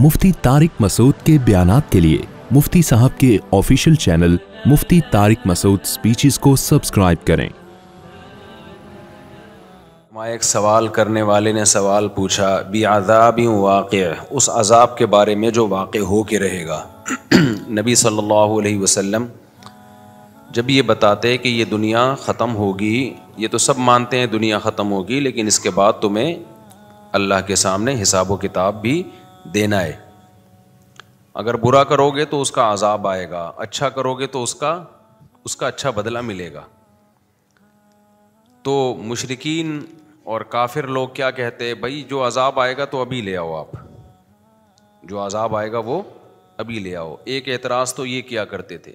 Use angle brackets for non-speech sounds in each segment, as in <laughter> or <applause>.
मुफ्ती तारिक मसूद के बयान के लिए मुफ्ती साहब के official channel Mufti Tariq Masood speeches को सब्सक्राइब करें हमारे एक सवाल करने वाले ने सवाल पूछा बी आज़ाब वाक़ उस अजाब के बारे में जो वाक़ हो के रहेगा <clears throat> नबी सल्लल्लाहु अलैहि वसल्लम जब ये बताते कि ये दुनिया ख़त्म होगी ये तो सब मानते हैं दुनिया ख़त्म होगी लेकिन इसके बाद तुम्हें अल्लाह के सामने हिसाब किताब भी देना है अगर बुरा करोगे तो उसका अजाब आएगा अच्छा करोगे तो उसका उसका अच्छा बदला मिलेगा तो मुशरकिन और काफिर लोग क्या कहते हैं भाई जो अज़ाब आएगा तो अभी ले आओ आप जो अज़ाब आएगा वो अभी ले आओ एक एतराज़ तो ये किया करते थे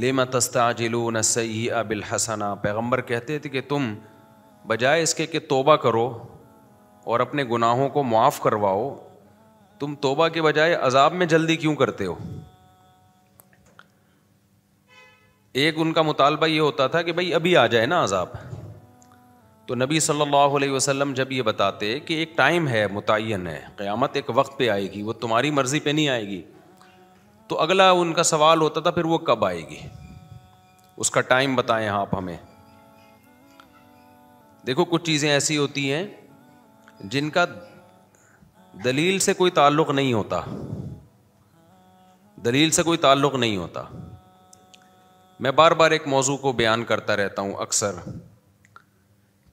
ले मतस्ताजिलू न सही अबिल हसना पैगम्बर कहते थे कि तुम बजाय इसके कि तोबा करो और अपने गुनाहों को माफ़ करवाओ तुम तोबा के बजाय अजाब में जल्दी क्यों करते हो एक उनका मुतालबा यह होता था कि भाई अभी आ जाए ना अजाब तो नबी सल्लल्लाहु अलैहि वसल्लम जब ये बताते कि एक टाइम है मुतन है क़यामत एक वक्त पे आएगी वो तुम्हारी मर्ज़ी पे नहीं आएगी तो अगला उनका सवाल होता था फिर वो कब आएगी उसका टाइम बताएं आप हमें देखो कुछ चीज़ें ऐसी होती हैं जिनका दलील से कोई ताल्लुक नहीं होता दलील से कोई ताल्लुक नहीं होता मैं बार बार एक मौजू को बयान करता रहता हूं अक्सर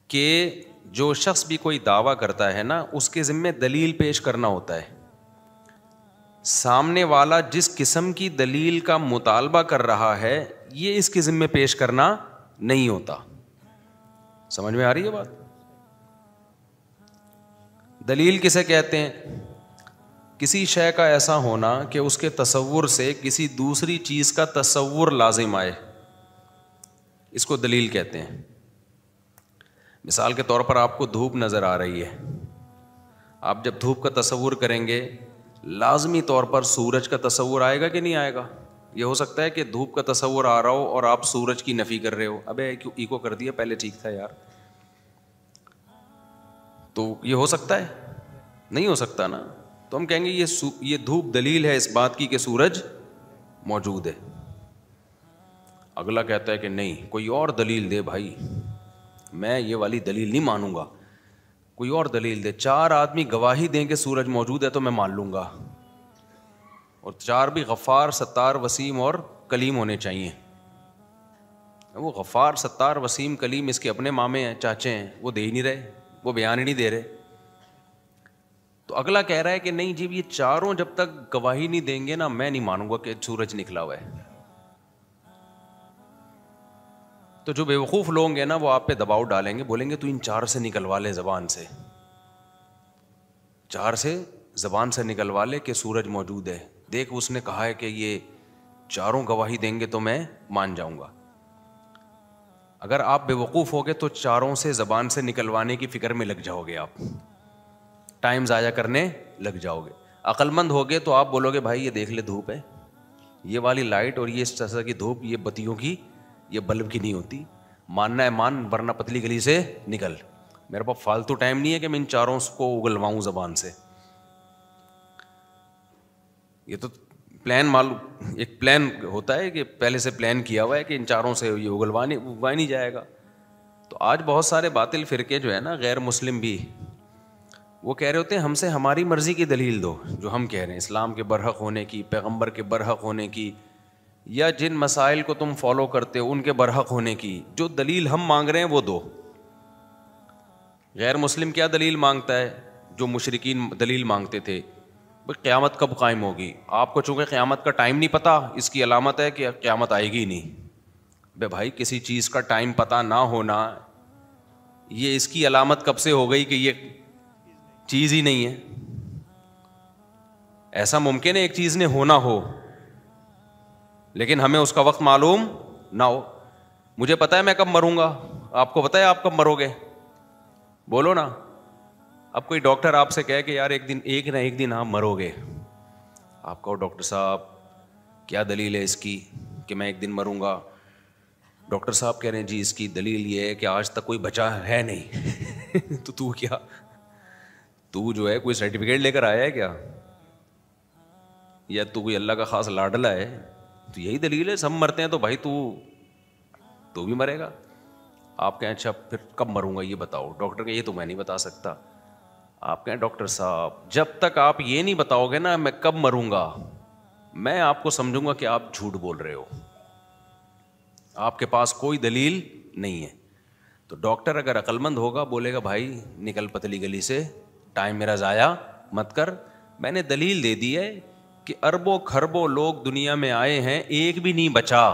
कि जो शख्स भी कोई दावा करता है ना उसके ज़िम्मे दलील पेश करना होता है सामने वाला जिस किस्म की दलील का मुतालबा कर रहा है ये इसके ज़िम्मे पेश करना नहीं होता समझ में आ रही है बात दलील किसे कहते हैं किसी शय का ऐसा होना कि उसके तस्वुर से किसी दूसरी चीज़ का तस्वुर लाजिम आए इसको दलील कहते हैं मिसाल के तौर पर आपको धूप नज़र आ रही है आप जब धूप का तस्वुर करेंगे लाजमी तौर पर सूरज का तस्वुर आएगा कि नहीं आएगा यह हो सकता है कि धूप का तस्वुर आ रहा हो और आप सूरज की नफ़ी कर रहे हो अबे ईको कर दिया पहले ठीक था यार तो ये हो सकता है नहीं हो सकता ना तो हम कहेंगे ये ये धूप दलील है इस बात की कि सूरज मौजूद है अगला कहता है कि नहीं कोई और दलील दे भाई मैं ये वाली दलील नहीं मानूंगा कोई और दलील दे चार आदमी गवाही दें कि सूरज मौजूद है तो मैं मान लूंगा और चार भी गफ़ार सत्तार वसीम और कलीम होने चाहिए वो गफ़ार सत्तार वसीम कलीम इसके अपने मामे हैं चाचे हैं वो दे ही नहीं रहे वो बयान ही नहीं दे रहे तो अगला कह रहा है कि नहीं जी ये चारों जब तक गवाही नहीं देंगे ना मैं नहीं मानूंगा कि सूरज निकला हुआ है तो जो बेवकूफ़ लोग हैं ना वो आप पे दबाव डालेंगे बोलेंगे तू इन चार से निकलवा ले ज़बान से चार से ज़बान से निकलवा ले कि सूरज मौजूद है देख उसने कहा है कि ये चारों गवाही देंगे तो मैं मान जाऊंगा अगर आप बेवकूफ़ होगे तो चारों से ज़बान से निकलवाने की फ़िक्र में लग जाओगे आप टाइम ज़ाया करने लग जाओगे अक्लमंद होगे तो आप बोलोगे भाई ये देख ले धूप है ये वाली लाइट और ये इस तरह की धूप ये बत्तियों की ये बल्ब की नहीं होती मानना है मान वरना पतली गली से निकल मेरे पास फालतू टाइम नहीं है कि मैं इन चारों को उगलवाऊं जबान से ये तो प्लान मालूम एक प्लान होता है कि पहले से प्लान किया हुआ है कि इन चारों से ये उगलवा नहीं उगवा नहीं जाएगा तो आज बहुत सारे बातिल फ़िरके जो है ना गैर मुस्लिम भी वो कह रहे होते हैं हमसे हमारी मर्ज़ी की दलील दो जो हम कह रहे हैं इस्लाम के बरहक होने की पैगम्बर के बरहक होने की या जिन मसाइल को तुम फॉलो करते हो उनके बरहक होने की जो दलील हम मांग रहे हैं वो दो गैर मुस्लिम क्या दलील मांगता है जो मुशरकिन दलील मांगते थे भाई क़्यामत कब कायम होगी आपको चूँकि क़्यामत का टाइम नहीं पता इसकी अलामत है कि क़्यामत आएगी ही नहीं बे भाई किसी चीज़ का टाइम पता ना होना ये इसकी अलामत कब से हो गई कि ये चीज़ ही नहीं है ऐसा मुमकिन है एक चीज़ ने होना हो लेकिन हमें उसका वक्त मालूम ना हो मुझे पता है मैं कब मरूंगा आपको पता है आप कब मरोगे बोलो ना अब कोई डॉक्टर आपसे कहे कि यार एक दिन एक ना एक दिन आप मरोगे आप कहो डॉक्टर साहब क्या दलील है इसकी कि मैं एक दिन मरूंगा डॉक्टर साहब कह रहे हैं जी इसकी दलील ये है कि आज तक कोई बचा है नहीं <laughs> तो तू क्या तू जो है कोई सर्टिफिकेट लेकर आया है क्या या तू कोई अल्लाह का खास लाडला है तो यही दलील है सब मरते हैं तो भाई तू तू भी मरेगा आप कहें अच्छा फिर कब मरूंगा ये बताओ डॉक्टर कहे ये तो मैं नहीं बता सकता आप कहें डॉक्टर साहब जब तक आप ये नहीं बताओगे ना मैं कब मरूंगा मैं आपको समझूंगा कि आप झूठ बोल रहे हो आपके पास कोई दलील नहीं है तो डॉक्टर अगर अकलमंद होगा बोलेगा भाई निकल पतली गली से टाइम मेरा ज़ाया मत कर मैंने दलील दे दी है कि अरबों खरबों लोग दुनिया में आए हैं एक भी नहीं बचा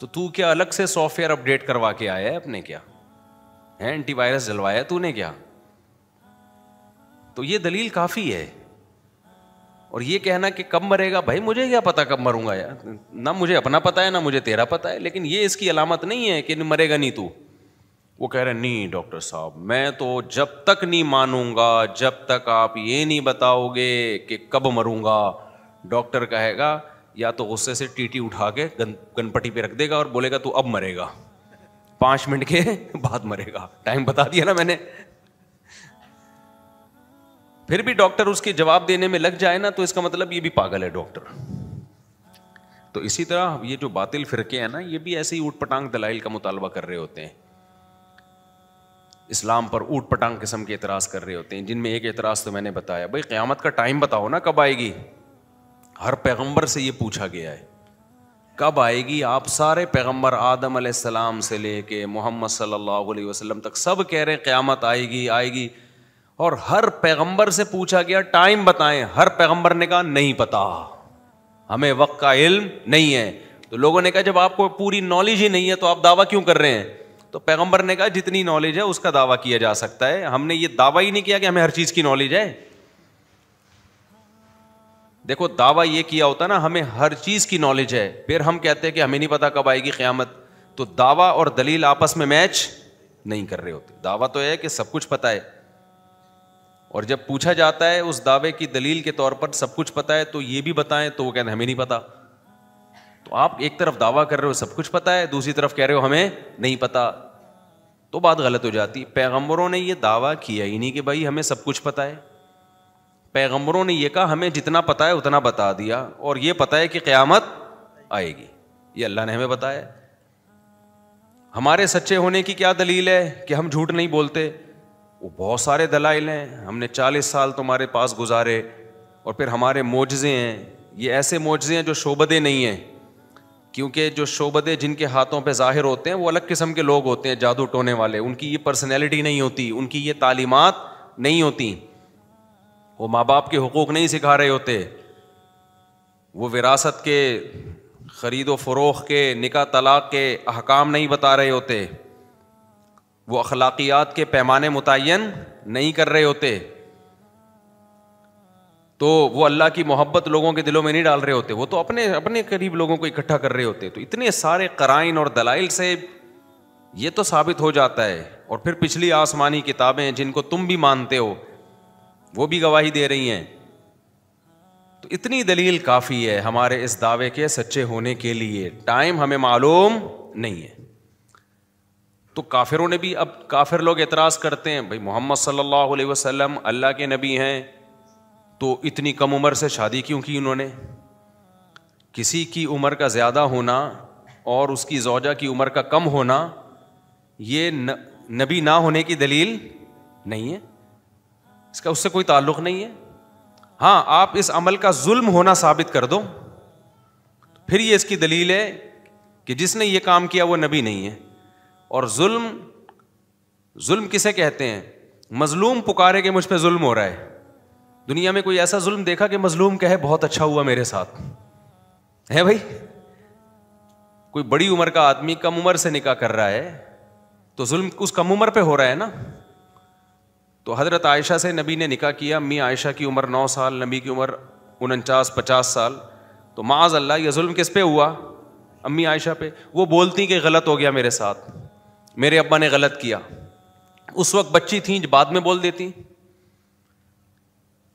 तो तू क्या अलग से सॉफ्टवेयर अपडेट करवा के आया है अपने क्या है एंटीवायरस जलवाया तूने क्या तो ये दलील काफ़ी है और ये कहना कि कब मरेगा भाई मुझे क्या पता कब मरूंगा यार ना मुझे अपना पता है ना मुझे तेरा पता है लेकिन ये इसकी अलामत नहीं है कि मरेगा नहीं तू वो कह रहे नहीं डॉक्टर साहब मैं तो जब तक नहीं मानूंगा जब तक आप ये नहीं बताओगे कि कब मरूंगा डॉक्टर कहेगा या तो गुस्से से टीटी उठा के गन गनपट्टी पे रख देगा और बोलेगा तू अब मरेगा पांच मिनट के बाद मरेगा टाइम बता दिया ना मैंने फिर भी डॉक्टर उसके जवाब देने में लग जाए ना तो इसका मतलब ये भी पागल है डॉक्टर तो इसी तरह ये जो बातिल फिरके हैं ना ये भी ऐसे ही ऊट पटांग दलाइल का मुतालबा कर रहे होते हैं इस्लाम पर ऊट पटांग किस्म के एतराज कर रहे होते हैं जिनमें एक एतराज़ तो मैंने बताया भाई क़्यामत का टाइम बताओ ना कब आएगी हर पैगम्बर से ये पूछा गया है कब आएगी आप सारे पैगम्बर आदम से लेके मोहम्मद सल्लल्लाहु अलैहि वसल्लम तक सब कह रहे हैं क़्यामत आएगी आएगी और हर पैगंबर से पूछा गया टाइम बताएं हर पैगंबर ने कहा नहीं पता हमें वक्त का इल्म नहीं है तो लोगों ने कहा जब आपको पूरी नॉलेज ही नहीं है तो आप दावा क्यों कर रहे हैं तो पैगंबर ने कहा जितनी नॉलेज है उसका दावा किया जा सकता है हमने ये दावा ही नहीं किया कि हमें हर चीज की नॉलेज है देखो दावा यह किया होता ना हमें हर चीज की नॉलेज है फिर हम कहते हैं कि हमें नहीं पता कब आएगी क्यामत तो दावा और दलील आपस में मैच नहीं कर रहे होते दावा तो है कि सब कुछ पता है और जब पूछा जाता है उस दावे की दलील के तौर पर सब कुछ पता है तो ये भी बताएं तो वो कहते हमें नहीं पता तो आप एक तरफ दावा कर रहे हो सब कुछ पता है दूसरी तरफ कह रहे हो हमें नहीं पता तो बात गलत हो जाती पैगंबरों ने ये दावा किया ही नहीं कि भाई हमें सब कुछ पता है पैगंबरों ने यह कहा हमें जितना पता है उतना बता दिया और यह पता है कि क़्यामत आएगी ये अल्लाह ने हमें बताया हमारे सच्चे होने की क्या दलील है कि हम झूठ नहीं बोलते वो बहुत सारे दलाइल हैं हमने चालीस साल तुम्हारे पास गुजारे और फिर हमारे मोजे हैं ये ऐसे मोजे हैं जो शोबदे नहीं हैं क्योंकि जो शोबदे जिनके हाथों पे जाहिर होते हैं वो अलग किस्म के लोग होते हैं जादू टोने वाले उनकी ये पर्सनैलिटी नहीं होती उनकी ये तालीमत नहीं होती वो माँ बाप के हकूक़ नहीं सिखा रहे होते वो विरासत के ख़रीदो फ़रोख के निका तलाक़ के अहकाम नहीं बता रहे होते वो अखलाकियात के पैमाने मुतन नहीं कर रहे होते तो वो अल्लाह की मोहब्बत लोगों के दिलों में नहीं डाल रहे होते वो तो अपने अपने करीब लोगों को इकट्ठा कर रहे होते तो इतने सारे कराइन और दलाइल से ये तो साबित हो जाता है और फिर पिछली आसमानी किताबें जिनको तुम भी मानते हो वो भी गवाही दे रही हैं तो इतनी दलील काफ़ी है हमारे इस दावे के सच्चे होने के लिए टाइम हमें मालूम नहीं है तो काफिरों ने भी अब काफिर लोग एतराज़ करते हैं भाई मोहम्मद सल्लल्लाहु अलैहि वसल्लम अल्लाह के नबी हैं तो इतनी कम उम्र से शादी क्यों की उन्होंने किसी की उम्र का ज़्यादा होना और उसकी जौजा की उम्र का कम होना ये न, नबी ना होने की दलील नहीं है इसका उससे कोई ताल्लुक नहीं है हाँ आप इस अमल का जुल्म होना साबित कर दो फिर ये इसकी दलील है कि जिसने ये काम किया वो नबी नहीं है और जुल्म जुल्म किसे कहते हैं मजलूम पुकारे कि मुझ पर जुल्म हो रहा है दुनिया में कोई ऐसा जुल्म देखा कि मजलूम कहे बहुत अच्छा हुआ मेरे साथ है भाई कोई बड़ी उम्र का आदमी कम उम्र से निकाह कर रहा है तो जुल्म उस कम उम्र पे हो रहा है ना तो हज़रत आयशा से नबी ने निकाह किया मियाँ आयशा की उम्र नौ साल नबी की उम्र उनचास पचास साल तो माज अल्लाह यह जुल्म किस पे हुआ अम्मी आयशा पे वो बोलती कि गलत हो गया मेरे साथ मेरे अब्बा ने गलत किया उस वक्त बच्ची थी बाद में बोल देती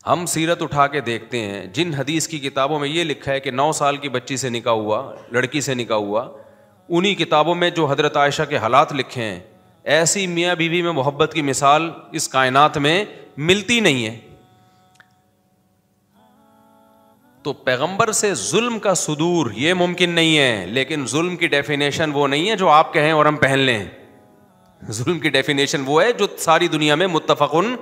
हम सीरत उठा के देखते हैं जिन हदीस की किताबों में ये लिखा है कि नौ साल की बच्ची से निका हुआ लड़की से निका हुआ उन्हीं किताबों में जो हजरत आयशा के हालात लिखे हैं ऐसी मियाँ बीवी में मोहब्बत की मिसाल इस कायनात में मिलती नहीं है तो पैगंबर से जुल्म का सुदूर यह मुमकिन नहीं है लेकिन जुल्म की डेफिनेशन वो नहीं है जो आप कहें और हम पहन लें जुल्म की डेफिनेशन वो है जो सारी दुनिया में मुतफ़न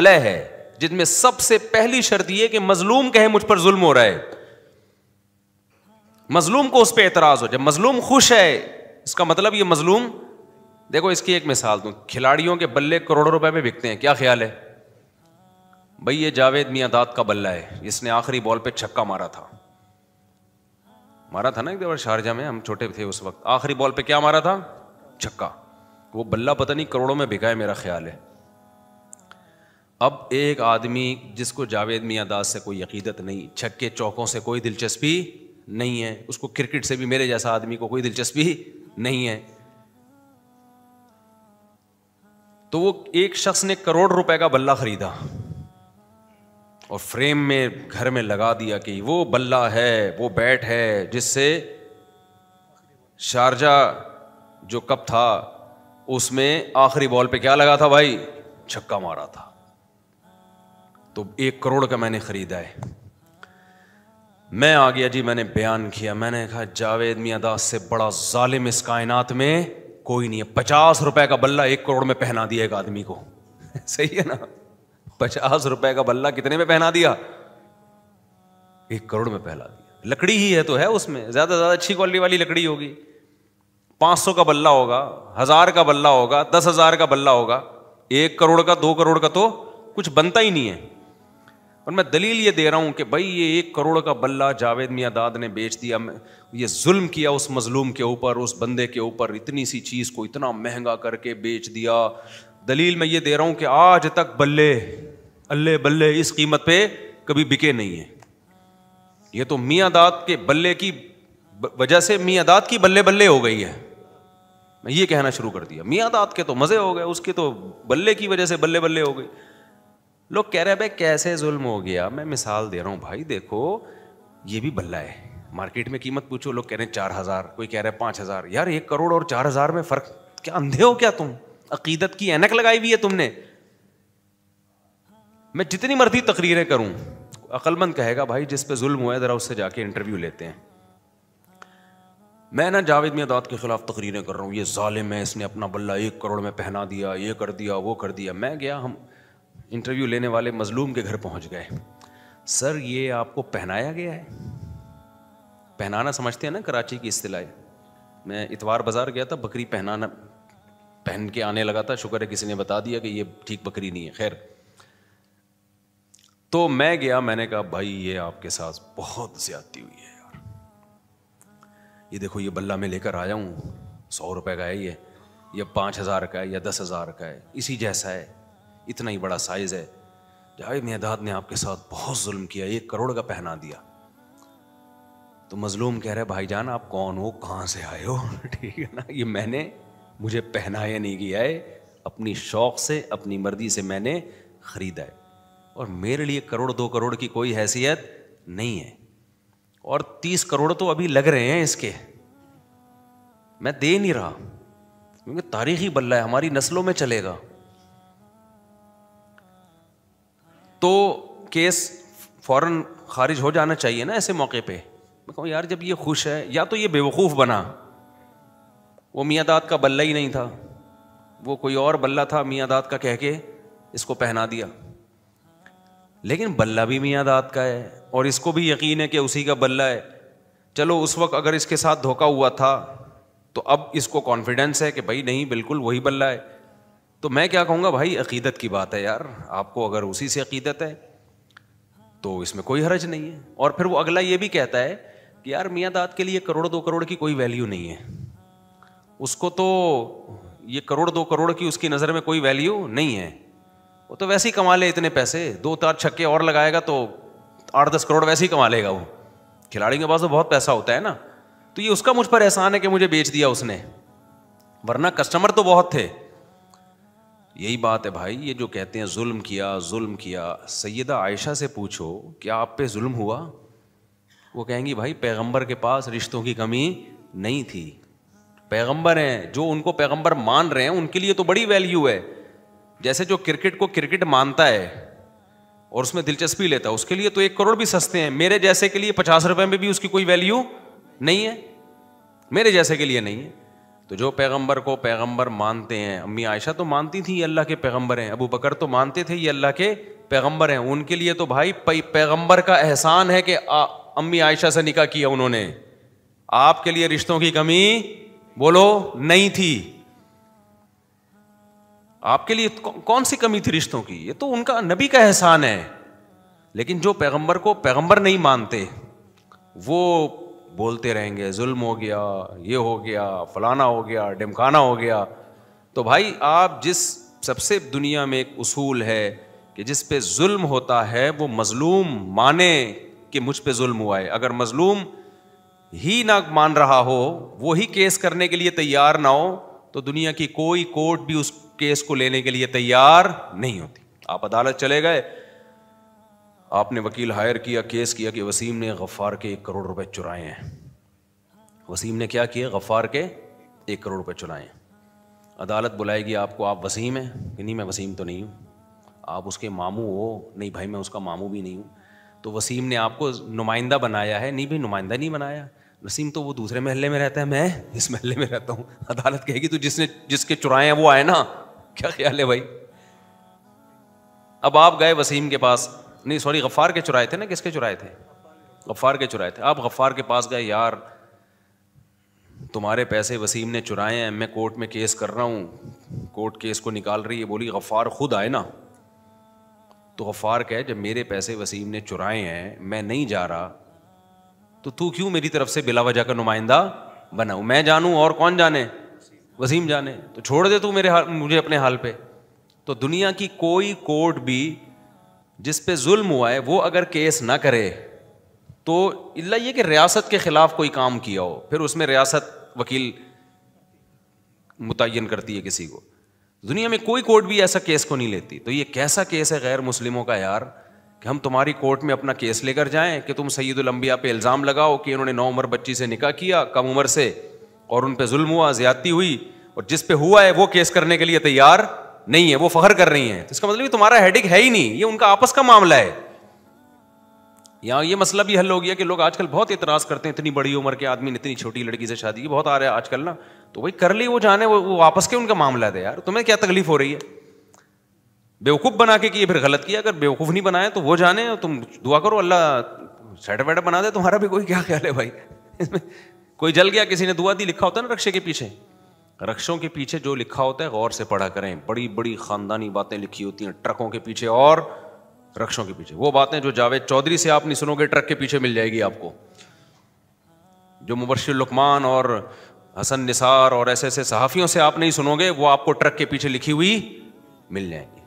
अलह है जिसमें सबसे पहली शर्त यह कि मजलूम कहे मुझ पर जुल्म हो रहा है मजलूम को उस पर एतराज हो जब मजलूम खुश है इसका मतलब ये मजलूम देखो इसकी एक मिसाल दूं खिलाड़ियों के बल्ले करोड़ों रुपए में बिकते हैं क्या ख्याल है भाई ये जावेद मियादाद का बल्ला है इसने आखिरी बॉल पे छक्का मारा था मारा था ना एक बार शारजा में हम छोटे थे उस वक्त आखिरी बॉल पे क्या मारा था छक्का वो बल्ला पता नहीं करोड़ों में बिका है मेरा ख्याल है अब एक आदमी जिसको जावेद मियाँ दास से कोई अकीदत नहीं छक्के चौकों से कोई दिलचस्पी नहीं है उसको क्रिकेट से भी मेरे जैसा आदमी को कोई दिलचस्पी नहीं है तो वो एक शख्स ने करोड़ रुपए का बल्ला खरीदा और फ्रेम में घर में लगा दिया कि वो बल्ला है वो बैट है जिससे शारजा जो कप था उसमें आखिरी बॉल पे क्या लगा था भाई छक्का मारा था तो एक करोड़ का मैंने खरीदा है मैं आ गया जी मैंने बयान किया मैंने कहा जावेद मियादास से बड़ा जालिम इस कायनात में कोई नहीं है पचास रुपए का बल्ला एक करोड़ में पहना दिया एक आदमी को <laughs> सही है ना पचास रुपए का बल्ला कितने में पहना दिया एक करोड़ में पहला दिया लकड़ी ही है तो है उसमें ज्यादा ज्यादा अच्छी क्वालिटी वाली लकड़ी होगी पाँच सौ का बल्ला होगा हजार का बल्ला होगा दस हजार का बल्ला होगा एक करोड़ का दो करोड़ का तो कुछ बनता ही नहीं है और मैं दलील ये दे रहा हूं कि भाई ये एक करोड़ का बल्ला जावेद मियाँ दाद ने बेच दिया ये जुल्म किया उस मजलूम के ऊपर उस बंदे के ऊपर इतनी सी चीज़ को इतना महंगा करके बेच दिया दलील मैं ये दे रहा हूं कि आज तक बल्ले अल्ले बल्ले इस कीमत पे कभी बिके नहीं है ये तो मियाँ दाद के बल्ले की वजह से मियाँ दाद की बल्ले बल्ले हो गई है मैं ये कहना शुरू कर दिया मियाँ दाद के तो मज़े हो गए उसके तो बल्ले की वजह से बल्ले बल्ले हो गए लोग कह रहे हैं भाई कैसे जुल्म हो गया मैं मिसाल दे रहा हूँ भाई देखो ये भी बल्ला है मार्केट में कीमत पूछो लोग कह रहे हैं चार हज़ार कोई कह रहे हैं पांच हज़ार यार एक करोड़ और चार हज़ार में फ़र्क क्या अंधे हो क्या तुम अकीदत की एनक लगाई हुई है तुमने मैं जितनी मर्जी तकरीरें करूं अक्लमंद कहेगा भाई जिस पे जुल्म हुआ है ज़रा उससे जाके इंटरव्यू लेते हैं मैं ना जावेद मियादाद के ख़िलाफ़ तकरीरें कर रहा हूँ ये ालिम है इसने अपना बल्ला एक करोड़ में पहना दिया ये कर दिया वो कर दिया मैं गया हम इंटरव्यू लेने वाले मजलूम के घर पहुँच गए सर ये आपको पहनाया गया है पहनाना समझते हैं ना कराची की असलाह मैं इतवार बाज़ार गया था बकरी पहनाना पहन के आने लगा था शुक्र है किसी ने बता दिया कि ये ठीक बकरी नहीं है खैर तो मैं गया मैंने कहा भाई ये आपके साथ बहुत ज़्यादती हुई है ये देखो ये बल्ला मैं लेकर आया हूँ सौ रुपये का है ये या पाँच हज़ार का है या दस हज़ार का है इसी जैसा है इतना ही बड़ा साइज़ है जावेद मेहदाद ने आपके साथ बहुत जुल्म किया एक करोड़ का पहना दिया तो मजलूम कह रहे भाई भाईजान आप कौन हो कहाँ से आए हो <laughs> ठीक है ना ये मैंने मुझे पहनाया नहीं किया है अपनी शौक से अपनी मर्जी से मैंने ख़रीदा है और मेरे लिए करोड़ दो करोड़ की कोई हैसियत नहीं है और तीस करोड़ तो अभी लग रहे हैं इसके मैं दे नहीं रहा क्योंकि तारीखी बल्ला है हमारी नस्लों में चलेगा तो केस फौरन खारिज हो जाना चाहिए ना ऐसे मौके पे मैं कहूँ यार जब ये खुश है या तो ये बेवकूफ़ बना वो दाद का बल्ला ही नहीं था वो कोई और बल्ला था दाद का कह के इसको पहना दिया लेकिन बल्ला भी मियाँ दाद का है और इसको भी यकीन है कि उसी का बल्ला है चलो उस वक्त अगर इसके साथ धोखा हुआ था तो अब इसको कॉन्फिडेंस है कि भाई नहीं बिल्कुल वही बल्ला है तो मैं क्या कहूँगा भाई अकीदत की बात है यार आपको अगर उसी से अकीदत है तो इसमें कोई हर्ज नहीं है और फिर वो अगला ये भी कहता है कि यार मियाँ दाद के लिए करोड़ दो करोड़ की कोई वैल्यू नहीं है उसको तो ये करोड़ दो करोड़ की उसकी नज़र में कोई वैल्यू नहीं है वो तो वैसे ही कमा ले इतने पैसे दो चार छक्के और लगाएगा तो आठ दस करोड़ वैसे ही कमा लेगा वो खिलाड़ी के पास तो बहुत पैसा होता है ना तो ये उसका मुझ पर एहसान है कि मुझे बेच दिया उसने वरना कस्टमर तो बहुत थे यही बात है भाई ये जो कहते हैं जुल्म किया जुल्म किया सैदा आयशा से पूछो क्या आप पे जुल्म हुआ वो कहेंगी भाई पैगंबर के पास रिश्तों की कमी नहीं थी पैगंबर हैं जो उनको पैगंबर मान रहे हैं उनके लिए तो बड़ी वैल्यू है जैसे जो क्रिकेट को क्रिकेट मानता है और उसमें दिलचस्पी लेता है उसके लिए तो एक करोड़ भी सस्ते हैं मेरे जैसे के लिए पचास रुपए में भी उसकी कोई वैल्यू नहीं है मेरे जैसे के लिए नहीं है तो जो पैगंबर को पैगंबर मानते हैं अम्मी आयशा तो मानती थी ये अल्लाह के पैगंबर हैं अबू बकर तो मानते थे ये अल्लाह के पैगंबर हैं उनके लिए तो भाई पैगंबर का एहसान है कि अम्मी आयशा से निकाह किया उन्होंने आपके लिए रिश्तों की कमी बोलो नहीं थी आपके लिए कौन सी कमी थी रिश्तों की ये तो उनका नबी का एहसान है लेकिन जो पैगंबर को पैगंबर नहीं मानते वो बोलते रहेंगे जुल्म हो गया ये हो गया फलाना हो गया डिमकाना हो गया तो भाई आप जिस सबसे दुनिया में एक उसूल है कि जिस पे जुल्म होता है वो मजलूम माने कि मुझ पे जुल्म हुआ है अगर मजलूम ही ना मान रहा हो वो ही केस करने के लिए तैयार ना हो तो दुनिया की कोई कोर्ट भी उस केस को लेने के लिए तैयार नहीं होती आप अदालत चले गए आपने वकील हायर किया केस किया कि वसीम ने गफ्फार के एक करोड़ रुपए चुराए हैं वसीम ने क्या किया गफ्फार के एक करोड़ रुपए चुराए अदालत बुलाएगी आपको आप वसीम हैं कि नहीं मैं वसीम तो नहीं हूँ आप उसके मामू हो नहीं भाई मैं उसका मामू भी नहीं हूँ तो वसीम ने आपको नुमाइंदा बनाया है नहीं भाई नुमाइंदा नहीं बनाया वसीम तो वो दूसरे महल्ले में रहता है मैं इस महल्ले में रहता हूँ अदालत कहेगी तो जिसने जिसके चुराए हैं वो आए ना क्या ख्याल है भाई अब आप गए वसीम के पास नहीं सॉरी गफ्फार के चुराए थे ना किसके चुराए थे गफ्फार के चुराए थे आप गफ्फार के पास गए यार तुम्हारे पैसे वसीम ने चुराए हैं मैं कोर्ट में केस कर रहा हूँ कोर्ट केस को निकाल रही है बोली गफ्फार खुद आए ना तो गफ्फार कहे जब मेरे पैसे वसीम ने चुराए हैं मैं नहीं जा रहा तो तू क्यों मेरी तरफ से बिलावजह का नुमाइंदा बनाऊ मैं जानू और कौन जाने वसीम जाने तो छोड़ दे तू मेरे हाल मुझे अपने हाल पे तो दुनिया की कोई कोर्ट भी जिस पे जुल्म हुआ है वो अगर केस ना करे तो इल्ला ये कि रियासत के ख़िलाफ़ कोई काम किया हो फिर उसमें रियासत वकील मुतयन करती है किसी को दुनिया में कोई कोर्ट भी ऐसा केस को नहीं लेती तो ये कैसा केस है गैर मुस्लिमों का यार कि हम तुम्हारी कोर्ट में अपना केस लेकर जाएं कि तुम सईदुलंबिया पे इल्ज़ाम लगाओ कि इन्होंने नौ उम्र बच्ची से निकाह किया कम उम्र से और उन पर जुल्म हुआ ज्यादती हुई और जिस पे हुआ है वो केस करने के लिए तैयार नहीं है वो फखर कर रही है तो इसका मतलब तुम्हारा हेडिक है ही नहीं ये उनका आपस का मामला है यहाँ ये मसला भी हल हो गया कि लोग आजकल बहुत इतराज करते हैं इतनी बड़ी उम्र के आदमी ने इतनी छोटी लड़की से शादी की बहुत आ रहा है आजकल ना तो वही कर ली वो जाने वो, वापस आपस के उनका मामला था यार तुम्हें क्या तकलीफ हो रही है बेवकूफ़ बना के किए फिर गलत किया अगर बेवकूफ़ नहीं बनाए तो वो जाने तुम दुआ करो अल्लाह सेटर वेटर बना दे तुम्हारा भी कोई क्या ख्याल है भाई इसमें कोई जल गया किसी ने दुआ दी लिखा होता है ना रक्षे के पीछे रक्षों के पीछे जो लिखा होता है गौर से पढ़ा करें बड़ी बड़ी खानदानी बातें लिखी होती हैं ट्रकों के पीछे और रक्षों के पीछे वो बातें जो जावेद चौधरी से आप नहीं सुनोगे ट्रक के पीछे मिल जाएगी आपको जो मुबशर लुकमान और हसन निसार और ऐसे ऐसे सहाफ़ियों से आप नहीं सुनोगे वो आपको ट्रक के पीछे लिखी हुई मिल जाएगी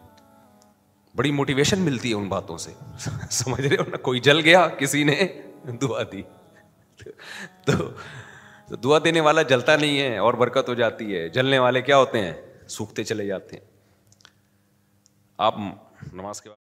बड़ी मोटिवेशन मिलती है उन बातों से <laughs> समझ रहे हो ना कोई जल गया किसी ने दुआ दी तो, तो दुआ देने वाला जलता नहीं है और बरकत हो जाती है जलने वाले क्या होते हैं सूखते चले जाते हैं आप नमाज के बाद